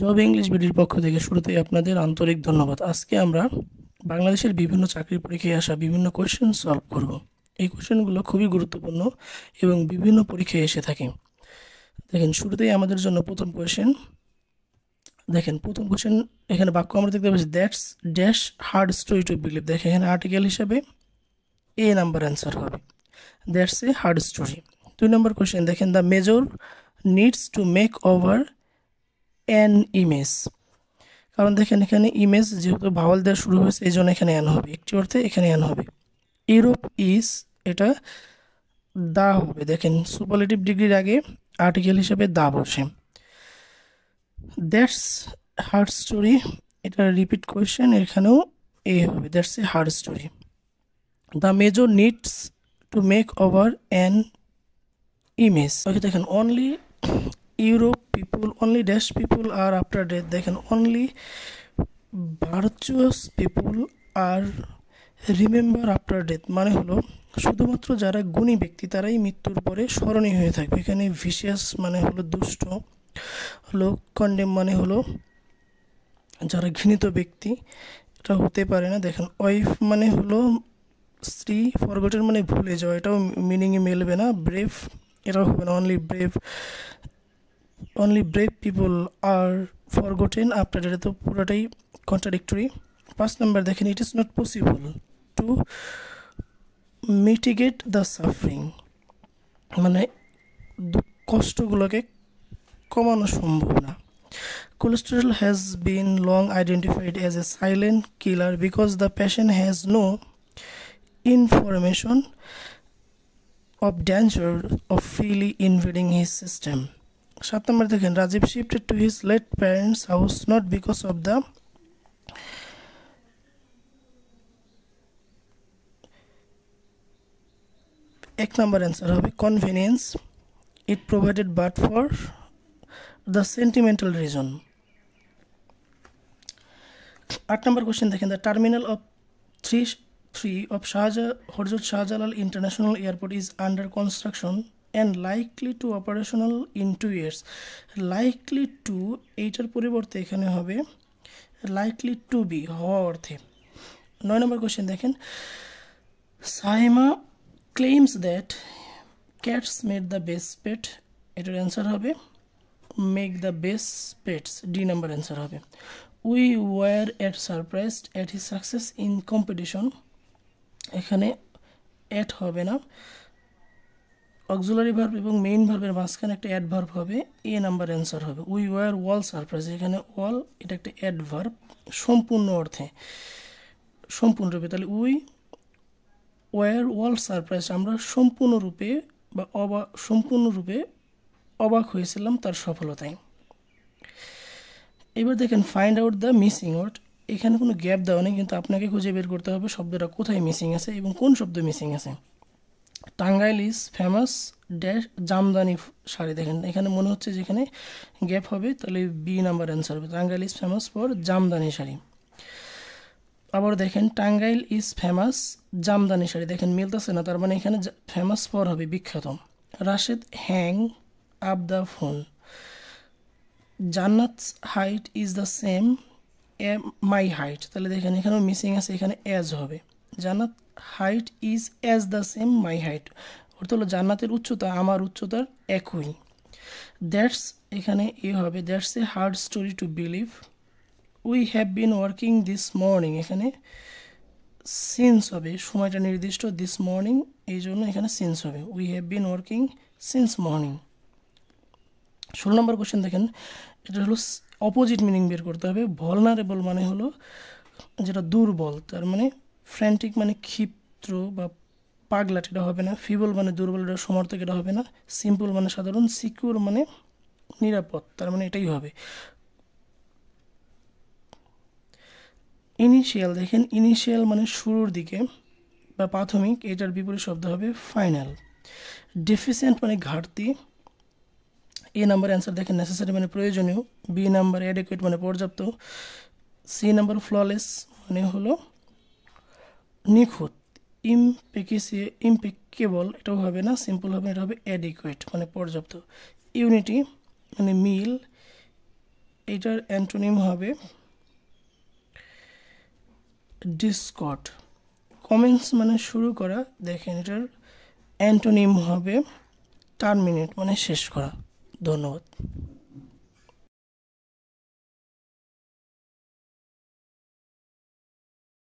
Job English বিডির পক্ষ থেকে শুরুতেই আপনাদের আন্তরিক ধন্যবাদ আজকে আমরা বাংলাদেশের বিভিন্ন চাকরির পরীক্ষায় আসা বিভিন্ন কোয়েশ্চেন সলভ করব এই কোয়েশ্চেনগুলো খুবই গুরুত্বপূর্ণ এবং বিভিন্ন পরীক্ষায় এসে থাকে দেখেন শুরুতেই আমাদের জন্য প্রথম কোয়েশ্চেন দেখেন প্রথম কোয়েশ্চেন এখানে বাক্য আমরা দেখতে পাচ্ছি that's dash hard story to believe দেখেন এখানে আর্টিকেল হিসাবে এ নাম্বার অ্যান্সার হবে দ্যাটস এ হার্ড স্টোরি দুই নম্বর কোয়েশ্চেন দেখেন the major needs to make over an image কারণ দেখেন এখানে ইমেজ যেহেতু ভাওয়াল দেওয়া শুরু হয়েছে এই জন্য এখানে অ্যান হবে একটি অর্থে এখানে অ্যান হবে ইউরোপ ইজ এটা দা হবে দেখেন সুপারলেটিভ ডিগ্রির আগে আর্টিকেল হিসেবে দা বসে দ্যাটস হার্ড স্টোরি এটা রিপিট কোয়েশ্চেন এখানেও এ হবে that's a hard story the major needs to make over an image okay দেখেন only Europe people only dash people are after death দেখেন only virtuous people are remember after death মানে হলো শুধুমাত্র যারা গুণী ব্যক্তি তারাই মৃত্যুর পরে স্মরণীয় হয়ে থাকবে এখানে ভিসিয়াস মানে হলো দুষ্ট হলো কন্ডেম মানে হলো যারা ঘৃণিত ব্যক্তি এটা হতে পারে না দেখেন ওয়াইফ মানে হলো স্ত্রী ফরগটের মানে ভুলে যাওয়া এটাও মিনিংয়ে মেলবে না ব্রেভ এটাও হবে না only brave only brave people are forgotten after এটা তো পুরোটাই কন্ট্রাডিক্টরি পাঁচ নাম্বার দেখেন it is not possible to mitigate the suffering মানে কষ্টগুলোকে কমানো সম্ভব না Cholesterol has been long identified as a silent killer because the patient has no information of danger of freely invading his system. সাত নম্বর দেখেন Rajib shifted to his late parents house not because of the এক নম্বর answer হবে convenience it provided but for the sentimental reason আট নম্বর question দেখেন the terminal of three three of শাহজাহ হরজত Shahjalal international airport is under construction and likely to operational in two years likely to এইটার পরিবর্তে এখানে হবে লাইকলি টু বি হওয়া অর্থে নয় নম্বর কোয়েশ্চেন দেখেন Saima claims that cats made the best pet এটার অ্যান্সার হবে make the best pets D number answer হবে we were at surprised at his success in competition এখানে অ্যাট হবে না অক্সুলারি ভার্ব এবং মেইন ভার্বের মাঝখানে একটা অ্যাড ভার্ব হবে এ নাম্বার অ্যান্সার হবে উই ওয়ার ওয়াল সারপ্রাইজ এখানে ওয়াল এটা একটা অ্যাড ভার্ব সম্পূর্ণ অর্থে সম্পূর্ণরূপে তাহলে উই ওয়ার ওয়াল সারপ্রাইজ আমরা সম্পূর্ণরূপে বা অবা সম্পূর্ণরূপে অবাক হয়েছিলাম তার সফলতায় এবার দেখেন find out the missing word এখানে কোনো গ্যাপ দেওয়া নেই কিন্তু আপনাকে খুঁজে বের করতে হবে শব্দটা কোথায় মিসিং আছে এবং কোন শব্দ মিসিং আছে Tangail is famous dash Jamdani sari দেখেন এখানে মনে হচ্ছে যেখানে গ্যাপ হবে তাহলে বি নাম্বার অ্যান্সার হবে Tangail is famous for Jamdani sari আবার দেখেন টাঙ্গাইল ইজ ফেমাস জামদানি শাড়ি দেখেন মিলতেছে না তার মানে এখানে ফেমাস ফর হবে বিখ্যাত Rashed hang up the phone Jannat height is the same A my height তাহলে দেখেন এখানেও মিসিং আছে এখানে অ্যাজ হবে Jannat height is as the same my height অর্থ হলো জান্নাতের উচ্চতা আমার উচ্চতার একই দ্যাটস এখানে এ হবে that's a hard story to believe we have been working this morning এখানে সিন্স হবে সময়টা নির্দিষ্ট দিস মর্নিং এই জন্য এখানে সিন্স হবে we have been working since morning ষোলো নম্বর কোশ্চেন দেখেন এটা হলো অপোজিট মিনিং বের করতে হবে ভলনারেবল মানে হলো যেটা দুর্বল তার মানে ফ্র্যান্টিক মানে ক্ষিপ্র বা পাগলাট এটা হবে না ফিবল মানে দুর্বল এটা সমর্থক এটা হবে না সিম্পল মানে সাধারণ সিকিউর মানে নিরাপদ তার মানে এটাই হবে ইনিশিয়াল দেখেন ইনিশিয়াল মানে শুরুর দিকে বা প্রাথমিক এটার বিপরীত শব্দ হবে ফাইনাল ডেফিসিয়েন্ট মানে ঘাটতি এ নাম্বার অ্যান্সার দেখেন নেসেসারি মানে প্রয়োজনীয় বি নাম্বার অ্যাডেকুয়েট মানে পর্যাপ্ত সি নাম্বার ফ্ললেস মানে হলো নিখুঁত ইমপেকিসিয়ে ইমপেকেবল এটাও হবে না সিম্পল হবে এটা হবে অ্যাডিকুয়েট মানে পর্যাপ্ত ইউনিটি মানে মিল এটার অ্যান্টোনিম হবে ডিসকট কমেন্টস মানে শুরু করা দেখেন এটার অ্যান্টোনিম হবে টার্মিনেট মানে শেষ করা ধন্যবাদ